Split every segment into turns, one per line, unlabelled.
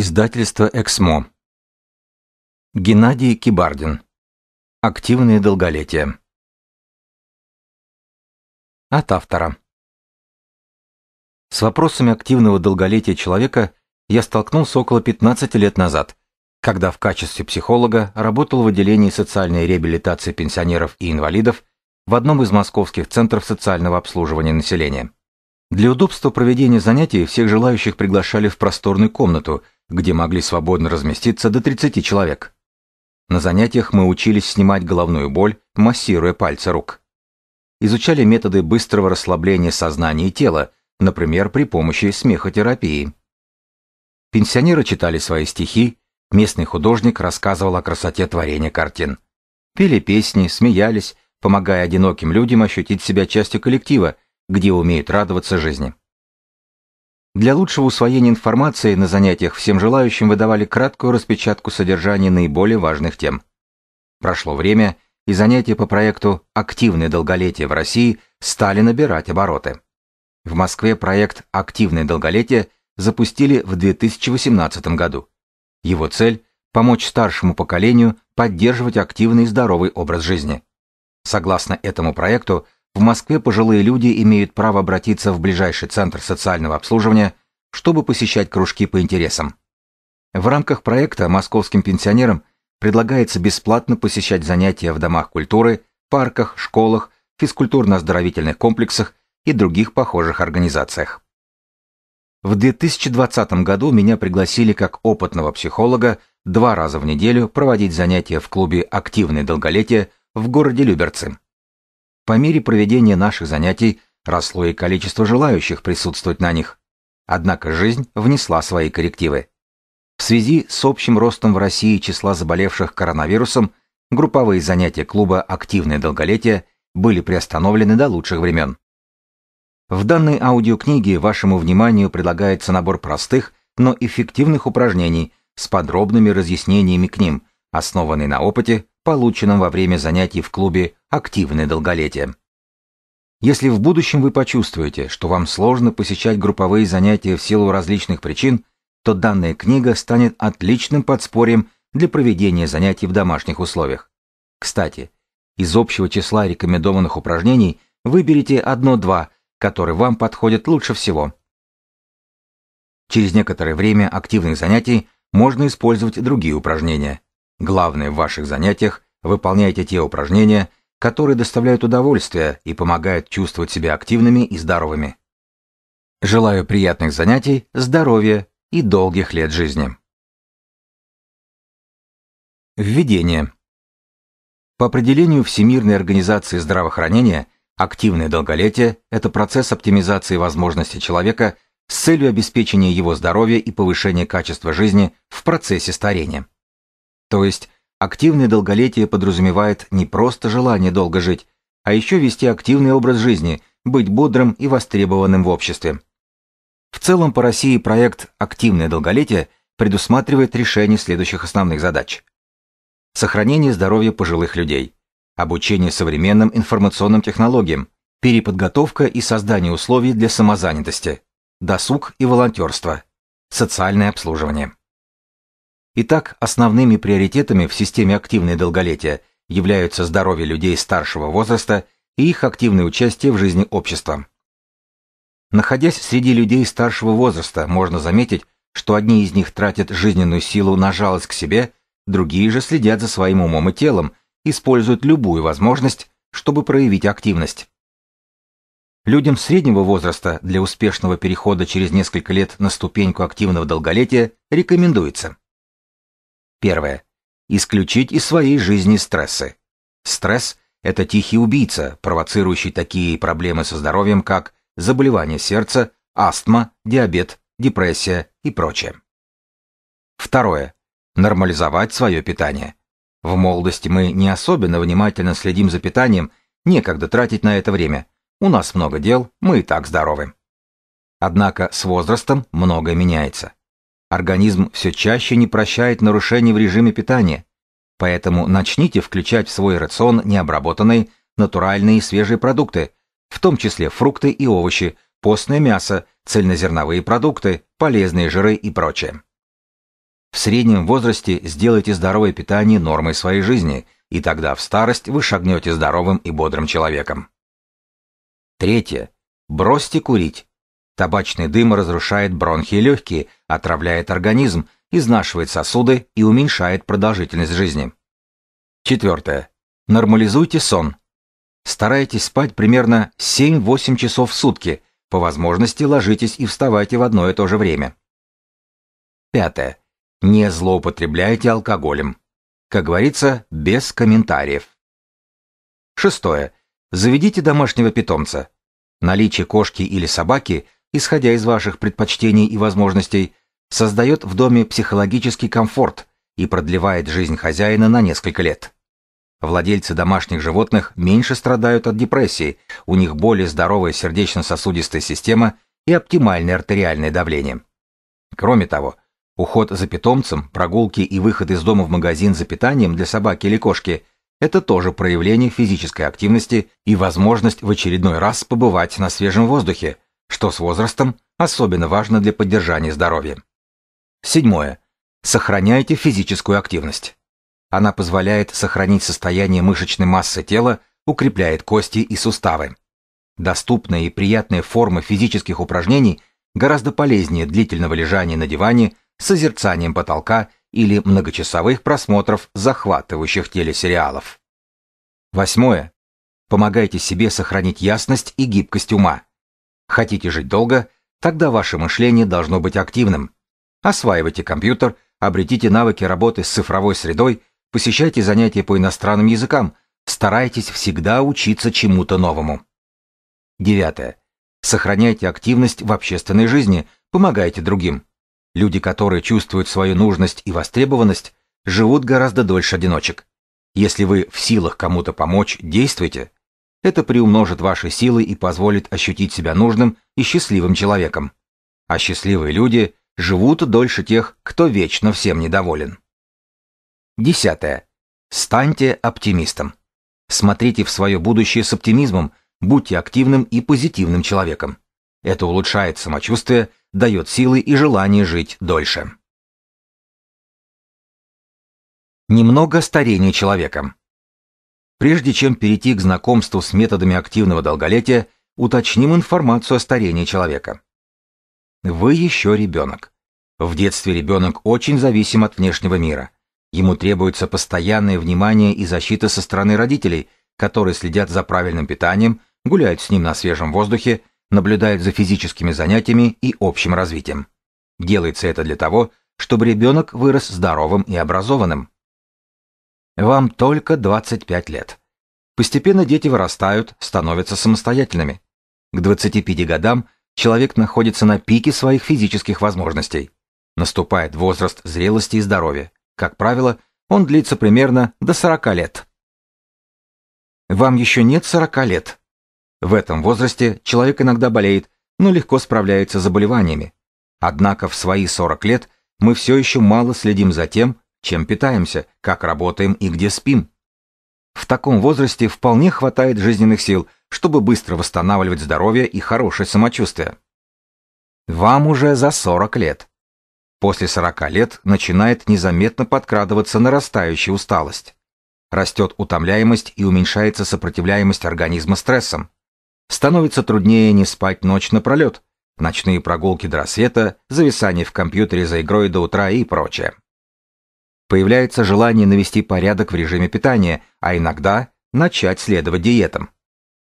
Издательство «Эксмо». Геннадий Кибардин. Активные долголетия. От автора. С вопросами активного долголетия человека я столкнулся около 15 лет назад, когда в качестве психолога работал в отделении социальной реабилитации пенсионеров и инвалидов в одном из московских центров социального обслуживания населения. Для удобства проведения занятий всех желающих приглашали в просторную комнату – где могли свободно разместиться до 30 человек. На занятиях мы учились снимать головную боль, массируя пальцы рук. Изучали методы быстрого расслабления сознания и тела, например, при помощи смехотерапии. Пенсионеры читали свои стихи, местный художник рассказывал о красоте творения картин. Пели песни, смеялись, помогая одиноким людям ощутить себя частью коллектива, где умеют радоваться жизни. Для лучшего усвоения информации на занятиях всем желающим выдавали краткую распечатку содержания наиболее важных тем. Прошло время, и занятия по проекту «Активное долголетие в России» стали набирать обороты. В Москве проект «Активное долголетие» запустили в 2018 году. Его цель – помочь старшему поколению поддерживать активный и здоровый образ жизни. Согласно этому проекту, в Москве пожилые люди имеют право обратиться в ближайший центр социального обслуживания, чтобы посещать кружки по интересам. В рамках проекта московским пенсионерам предлагается бесплатно посещать занятия в домах культуры, парках, школах, физкультурно-оздоровительных комплексах и других похожих организациях. В 2020 году меня пригласили как опытного психолога два раза в неделю проводить занятия в клубе «Активное долголетие» в городе Люберцы. По мере проведения наших занятий росло и количество желающих присутствовать на них. Однако жизнь внесла свои коррективы. В связи с общим ростом в России числа заболевших коронавирусом, групповые занятия клуба «Активное долголетие» были приостановлены до лучших времен. В данной аудиокниге вашему вниманию предлагается набор простых, но эффективных упражнений с подробными разъяснениями к ним, основанный на опыте, полученном во время занятий в клубе «Активное долголетие». Если в будущем вы почувствуете, что вам сложно посещать групповые занятия в силу различных причин, то данная книга станет отличным подспорьем для проведения занятий в домашних условиях. Кстати, из общего числа рекомендованных упражнений выберите одно-два, которые вам подходят лучше всего. Через некоторое время активных занятий можно использовать другие упражнения – Главное в ваших занятиях – выполняйте те упражнения, которые доставляют удовольствие и помогают чувствовать себя активными и здоровыми. Желаю приятных занятий, здоровья и долгих лет жизни. Введение. По определению Всемирной организации здравоохранения, активное долголетие – это процесс оптимизации возможностей человека с целью обеспечения его здоровья и повышения качества жизни в процессе старения. То есть активное долголетие подразумевает не просто желание долго жить, а еще вести активный образ жизни, быть бодрым и востребованным в обществе. В целом по России проект «Активное долголетие» предусматривает решение следующих основных задач. Сохранение здоровья пожилых людей, обучение современным информационным технологиям, переподготовка и создание условий для самозанятости, досуг и волонтерство, социальное обслуживание. Итак, основными приоритетами в системе активной долголетия являются здоровье людей старшего возраста и их активное участие в жизни общества. Находясь среди людей старшего возраста, можно заметить, что одни из них тратят жизненную силу на жалость к себе, другие же следят за своим умом и телом, используют любую возможность, чтобы проявить активность. Людям среднего возраста для успешного перехода через несколько лет на ступеньку активного долголетия рекомендуется Первое. Исключить из своей жизни стрессы. Стресс – это тихий убийца, провоцирующий такие проблемы со здоровьем, как заболевание сердца, астма, диабет, депрессия и прочее. Второе. Нормализовать свое питание. В молодости мы не особенно внимательно следим за питанием, некогда тратить на это время. У нас много дел, мы и так здоровы. Однако с возрастом многое меняется. Организм все чаще не прощает нарушений в режиме питания, поэтому начните включать в свой рацион необработанные, натуральные и свежие продукты, в том числе фрукты и овощи, постное мясо, цельнозерновые продукты, полезные жиры и прочее. В среднем возрасте сделайте здоровое питание нормой своей жизни, и тогда в старость вы шагнете здоровым и бодрым человеком. Третье. Бросьте курить Табачный дым разрушает бронхи и легкие, отравляет организм, изнашивает сосуды и уменьшает продолжительность жизни. Четвертое. Нормализуйте сон. Старайтесь спать примерно 7-8 часов в сутки. По возможности ложитесь и вставайте в одно и то же время. Пятое. Не злоупотребляйте алкоголем. Как говорится, без комментариев. Шестое. Заведите домашнего питомца. Наличие кошки или собаки исходя из ваших предпочтений и возможностей, создает в доме психологический комфорт и продлевает жизнь хозяина на несколько лет. Владельцы домашних животных меньше страдают от депрессии, у них более здоровая сердечно-сосудистая система и оптимальное артериальное давление. Кроме того, уход за питомцем, прогулки и выход из дома в магазин за питанием для собаки или кошки – это тоже проявление физической активности и возможность в очередной раз побывать на свежем воздухе, что с возрастом особенно важно для поддержания здоровья. Седьмое. Сохраняйте физическую активность. Она позволяет сохранить состояние мышечной массы тела, укрепляет кости и суставы. Доступные и приятные формы физических упражнений гораздо полезнее длительного лежания на диване с созерцанием потолка или многочасовых просмотров захватывающих телесериалов. Восьмое. Помогайте себе сохранить ясность и гибкость ума. Хотите жить долго? Тогда ваше мышление должно быть активным. Осваивайте компьютер, обретите навыки работы с цифровой средой, посещайте занятия по иностранным языкам, старайтесь всегда учиться чему-то новому. Девятое. Сохраняйте активность в общественной жизни, помогайте другим. Люди, которые чувствуют свою нужность и востребованность, живут гораздо дольше одиночек. Если вы в силах кому-то помочь, действуйте. Это приумножит ваши силы и позволит ощутить себя нужным и счастливым человеком. А счастливые люди живут дольше тех, кто вечно всем недоволен. Десятое. Станьте оптимистом. Смотрите в свое будущее с оптимизмом, будьте активным и позитивным человеком. Это улучшает самочувствие, дает силы и желание жить дольше. Немного старения человеком. Прежде чем перейти к знакомству с методами активного долголетия, уточним информацию о старении человека. Вы еще ребенок. В детстве ребенок очень зависим от внешнего мира. Ему требуется постоянное внимание и защита со стороны родителей, которые следят за правильным питанием, гуляют с ним на свежем воздухе, наблюдают за физическими занятиями и общим развитием. Делается это для того, чтобы ребенок вырос здоровым и образованным. Вам только 25 лет. Постепенно дети вырастают, становятся самостоятельными. К 25 годам человек находится на пике своих физических возможностей. Наступает возраст зрелости и здоровья. Как правило, он длится примерно до 40 лет. Вам еще нет 40 лет. В этом возрасте человек иногда болеет, но легко справляется с заболеваниями. Однако в свои 40 лет мы все еще мало следим за тем, чем питаемся, как работаем и где спим. В таком возрасте вполне хватает жизненных сил, чтобы быстро восстанавливать здоровье и хорошее самочувствие. Вам уже за 40 лет. После 40 лет начинает незаметно подкрадываться нарастающая усталость. Растет утомляемость и уменьшается сопротивляемость организма стрессам. Становится труднее не спать ночь напролет, ночные прогулки до рассвета, зависание в компьютере за игрой до утра и прочее. Появляется желание навести порядок в режиме питания, а иногда начать следовать диетам.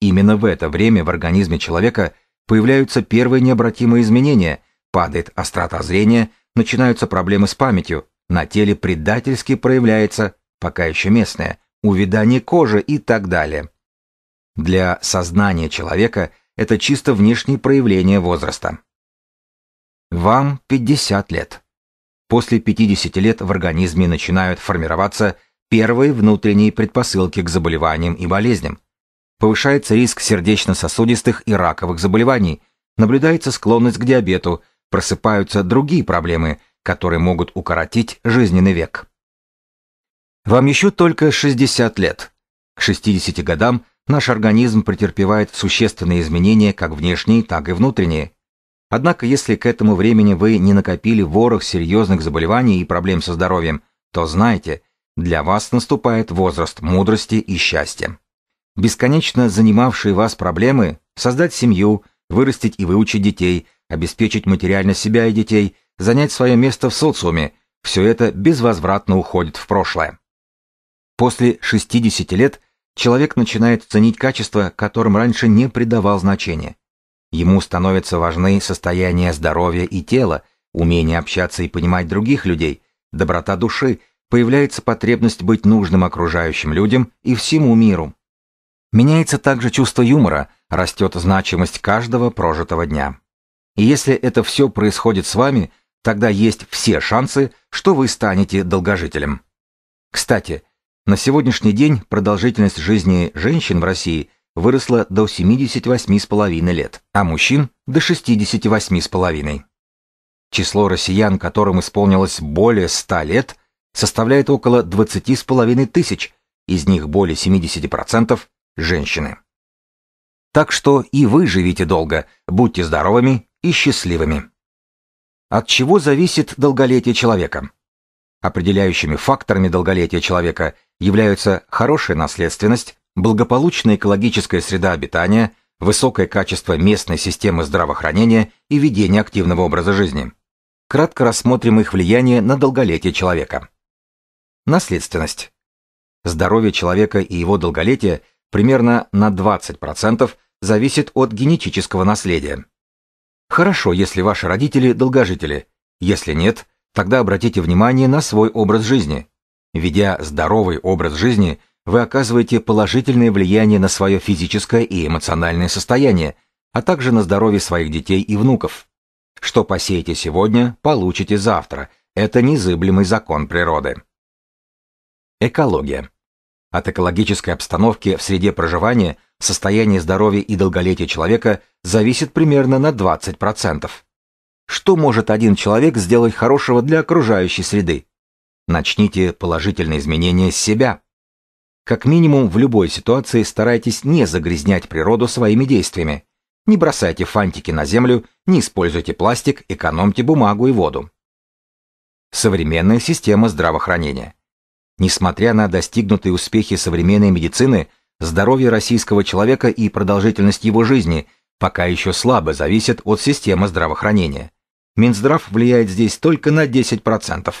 Именно в это время в организме человека появляются первые необратимые изменения, падает острота зрения, начинаются проблемы с памятью, на теле предательски проявляется, пока еще местное, увядание кожи и так далее. Для сознания человека это чисто внешние проявления возраста. Вам 50 лет. После 50 лет в организме начинают формироваться первые внутренние предпосылки к заболеваниям и болезням. Повышается риск сердечно-сосудистых и раковых заболеваний, наблюдается склонность к диабету, просыпаются другие проблемы, которые могут укоротить жизненный век. Вам еще только 60 лет. К 60 годам наш организм претерпевает существенные изменения как внешние, так и внутренние. Однако, если к этому времени вы не накопили ворох серьезных заболеваний и проблем со здоровьем, то знайте, для вас наступает возраст мудрости и счастья. Бесконечно занимавшие вас проблемы – создать семью, вырастить и выучить детей, обеспечить материально себя и детей, занять свое место в социуме – все это безвозвратно уходит в прошлое. После 60 лет человек начинает ценить качества, которым раньше не придавал значения. Ему становятся важны состояние здоровья и тела, умение общаться и понимать других людей, доброта души, появляется потребность быть нужным окружающим людям и всему миру. Меняется также чувство юмора, растет значимость каждого прожитого дня. И если это все происходит с вами, тогда есть все шансы, что вы станете долгожителем. Кстати, на сегодняшний день продолжительность жизни женщин в России – выросла до 78,5 лет, а мужчин – до 68,5. Число россиян, которым исполнилось более 100 лет, составляет около 20,5 тысяч, из них более 70% – женщины. Так что и вы живите долго, будьте здоровыми и счастливыми. От чего зависит долголетие человека? Определяющими факторами долголетия человека являются хорошая наследственность, благополучная экологическая среда обитания, высокое качество местной системы здравоохранения и ведение активного образа жизни. Кратко рассмотрим их влияние на долголетие человека. Наследственность. Здоровье человека и его долголетие примерно на 20% зависит от генетического наследия. Хорошо, если ваши родители долгожители. Если нет, тогда обратите внимание на свой образ жизни. Ведя здоровый образ жизни, вы оказываете положительное влияние на свое физическое и эмоциональное состояние, а также на здоровье своих детей и внуков. Что посеете сегодня, получите завтра. Это незыблемый закон природы. Экология. От экологической обстановки в среде проживания состояние здоровья и долголетия человека зависит примерно на 20%. Что может один человек сделать хорошего для окружающей среды? Начните положительные изменения с себя. Как минимум, в любой ситуации старайтесь не загрязнять природу своими действиями. Не бросайте фантики на землю, не используйте пластик, экономьте бумагу и воду. Современная система здравоохранения. Несмотря на достигнутые успехи современной медицины, здоровье российского человека и продолжительность его жизни пока еще слабо зависят от системы здравоохранения. Минздрав влияет здесь только на 10%.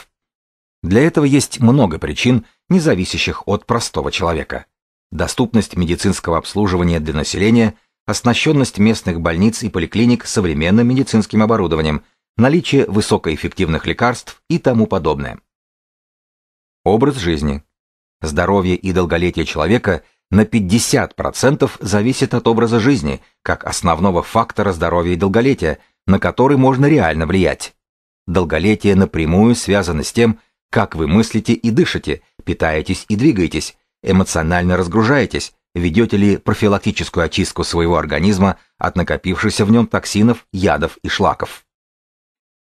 Для этого есть много причин, не зависящих от простого человека. Доступность медицинского обслуживания для населения, оснащенность местных больниц и поликлиник современным медицинским оборудованием, наличие высокоэффективных лекарств и тому подобное. Образ жизни. Здоровье и долголетие человека на 50% зависит от образа жизни, как основного фактора здоровья и долголетия, на который можно реально влиять. Долголетие напрямую связано с тем, как вы мыслите и дышите, питаетесь и двигаетесь, эмоционально разгружаетесь, ведете ли профилактическую очистку своего организма от накопившихся в нем токсинов, ядов и шлаков.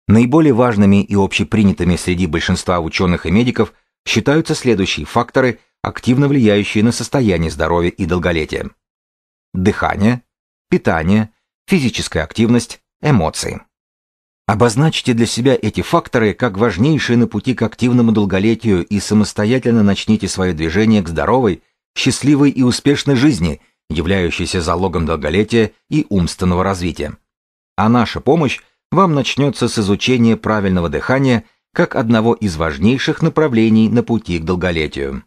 Наиболее важными и общепринятыми среди большинства ученых и медиков считаются следующие факторы, активно влияющие на состояние здоровья и долголетия. Дыхание, питание, физическая активность, эмоции. Обозначьте для себя эти факторы как важнейшие на пути к активному долголетию и самостоятельно начните свое движение к здоровой, счастливой и успешной жизни, являющейся залогом долголетия и умственного развития. А наша помощь вам начнется с изучения правильного дыхания как одного из важнейших направлений на пути к долголетию.